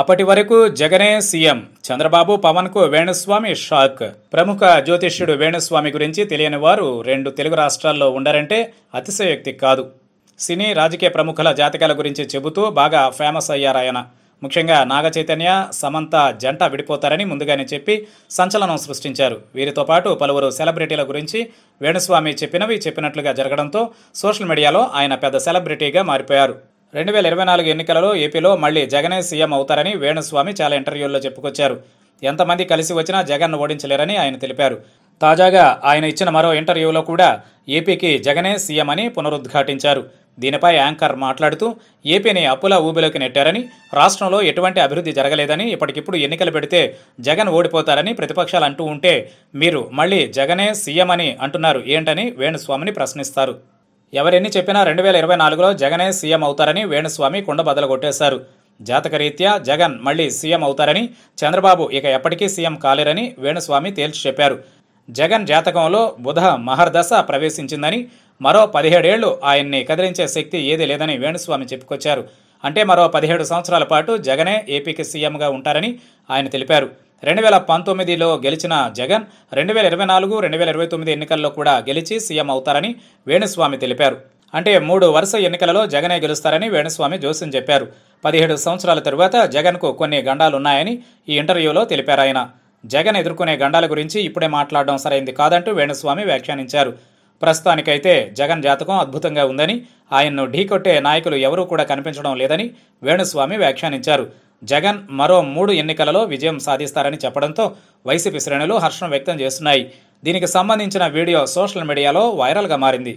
అప్పటి వరకు జగనే సీఎం చంద్రబాబు పవన్కు వేణుస్వామి షాక్ ప్రముఖ జ్యోతిష్యుడు వేణుస్వామి గురించి తెలియని వారు రెండు తెలుగు రాష్ట్రాల్లో ఉండరంటే అతిశయోక్తి కాదు సినీ రాజకీయ ప్రముఖుల జాతకాల గురించి చెబుతూ బాగా ఫేమస్ అయ్యారాయన ముఖ్యంగా నాగ చైతన్య సమంత జంట విడిపోతారని ముందుగానే చెప్పి సంచలనం సృష్టించారు వీరితో పాటు పలువురు సెలబ్రిటీల గురించి వేణుస్వామి చెప్పినవి చెప్పినట్లుగా జరగడంతో సోషల్ మీడియాలో ఆయన పెద్ద సెలబ్రిటీగా మారిపోయారు రెండు వేల ఇరవై నాలుగు ఎన్నికలలో ఏపీలో మళ్లీ జగనే సీఎం అవుతారని వేణుస్వామి చాలా ఇంటర్వ్యూల్లో చెప్పుకొచ్చారు ఎంతమంది కలిసి వచ్చినా జగన్ను ఓడించలేరని ఆయన తెలిపారు తాజాగా ఆయన ఇచ్చిన మరో ఇంటర్వ్యూలో కూడా ఏపీకి జగనే సీఎం అని పునరుద్ఘాటించారు దీనిపై యాంకర్ మాట్లాడుతూ ఏపీని అప్పుల ఊబిలోకి నెట్టారని రాష్ట్రంలో ఎటువంటి అభివృద్ధి జరగలేదని ఇప్పటికిప్పుడు ఎన్నికలు పెడితే జగన్ ఓడిపోతారని ప్రతిపక్షాలు అంటూ ఉంటే మీరు మళ్ళీ జగనే సీఎం అని అంటున్నారు ఏంటని వేణుస్వామిని ప్రశ్నిస్తారు ఎవరెన్ని చెప్పినా రెండు వేల ఇరవై నాలుగులో జగనే సీఎం అవుతారని వేణుస్వామి కుండ కొట్టేశారు జాతకరీత్యా జగన్ మళ్లీ సీఎం అవుతారని చంద్రబాబు ఇక ఎప్పటికీ సీఎం కాలేరని వేణుస్వామి తేల్చి చెప్పారు జగన్ జాతకంలో బుధ మహర్దశ ప్రవేశించిందని మరో పదిహేడేళ్లు ఆయన్ని కదిలించే శక్తి ఏదీ లేదని వేణుస్వామి చెప్పుకొచ్చారు అంటే మరో పదిహేడు సంవత్సరాల పాటు జగనే ఏపీకి సీఎంగా ఉంటారని ఆయన తెలిపారు రెండు వేల పంతొమ్మిదిలో గెలిచిన జగన్ రెండు వేల ఇరవై నాలుగు రెండు వేల ఇరవై తొమ్మిది ఎన్నికల్లో కూడా గెలిచి సీఎం అవుతారని వేణుస్వామి తెలిపారు అంటే మూడు వరుస ఎన్నికలలో జగనే గెలుస్తారని వేణుస్వామి జోస్యం చెప్పారు పదిహేడు సంవత్సరాల తరువాత జగన్కు కొన్ని గండాలున్నాయని ఈ ఇంటర్వ్యూలో తెలిపారు ఆయన జగన్ ఎదుర్కొనే గండాల గురించి ఇప్పుడే మాట్లాడడం సరైంది కాదంటూ వేణుస్వామి వ్యాఖ్యానించారు ప్రస్తుతానికైతే జగన్ జాతకం అద్భుతంగా ఉందని ఆయన్ను ఢీకొట్టే నాయకులు ఎవరూ కూడా కనిపించడం లేదని వేణుస్వామి వ్యాఖ్యానించారు జగన్ మరో మూడు ఎన్నికలలో విజయం సాధిస్తారని చెప్పడంతో వైసీపీ శ్రేణులు హర్షం వ్యక్తం చేస్తున్నాయి దీనికి సంబంధించిన వీడియో సోషల్ మీడియాలో వైరల్గా మారింది